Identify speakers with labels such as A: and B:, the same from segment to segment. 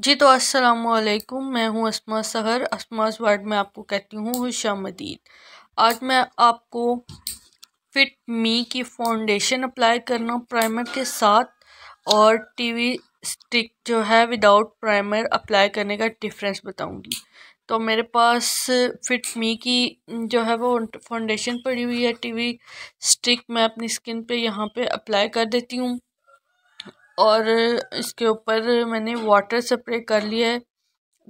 A: जी तो अस्सलाम मैं हूँ असमा सहर असमास वार्ड में आपको कहती हूँ खुश मदीद आज मैं आपको फिट मी की फाउंडेशन अप्लाई करना प्राइमर के साथ और टीवी स्टिक जो है विदाउट प्राइमर अप्लाई करने का डिफरेंस बताऊंगी तो मेरे पास फिट मी की जो है वो फाउंडेशन पड़ी हुई है टीवी स्टिक मैं अपनी स्किन पे यहाँ पे अप्लाई कर देती हूँ और इसके ऊपर मैंने वाटर स्प्रे कर लिया है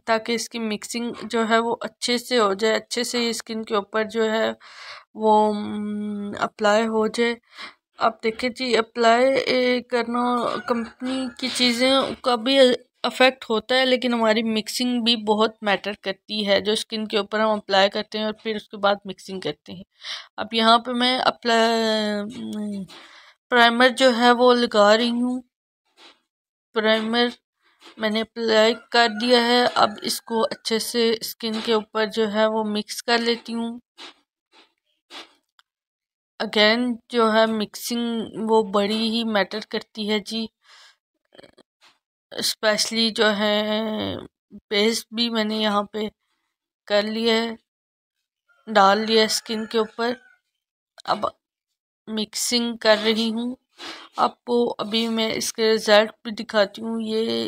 A: ताकि इसकी मिक्सिंग जो है वो अच्छे से हो जाए अच्छे से स्किन के ऊपर जो है वो अप्लाई हम्म, हो जाए आप देखिए जी अप्लाई करना कंपनी की चीज़ें का भी अफेक्ट होता है लेकिन हमारी मिक्सिंग भी बहुत मैटर करती है जो स्किन के ऊपर हम अप्लाई करते हैं और फिर उसके बाद मिक्सिंग करते हैं अब यहाँ पे मैं अप्लाई हम्म, प्राइमर जो है वो लगा रही हूँ प्राइमर मैंने अप्लाई कर दिया है अब इसको अच्छे से स्किन के ऊपर जो है वो मिक्स कर लेती हूँ अगेन जो है मिक्सिंग वो बड़ी ही मैटर करती है जी स्पेशली जो है पेस्ट भी मैंने यहाँ पे कर लिया है डाल लिया स्किन के ऊपर अब मिक्सिंग कर रही हूँ आपको अभी मैं इसके रिज़ल्ट भी दिखाती हूँ ये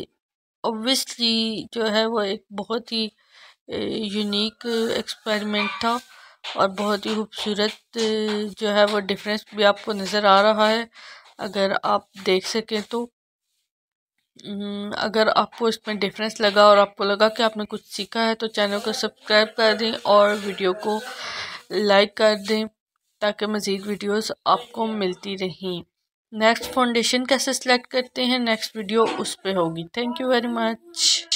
A: ओबियसली जो है वो एक बहुत ही यूनिक एक्सपेरिमेंट था और बहुत ही खूबसूरत जो है वो डिफरेंस भी आपको नज़र आ रहा है अगर आप देख सकें तो हम्म, अगर आपको इसमें डिफरेंस लगा और आपको लगा कि आपने कुछ सीखा है तो चैनल को सब्सक्राइब कर दें और वीडियो को लाइक कर दें ताकि मज़ीद वीडियोस आपको मिलती रहें नेक्स्ट फाउंडेशन कैसे सिलेक्ट करते हैं नेक्स्ट वीडियो उस पर होगी थैंक यू वेरी
B: मच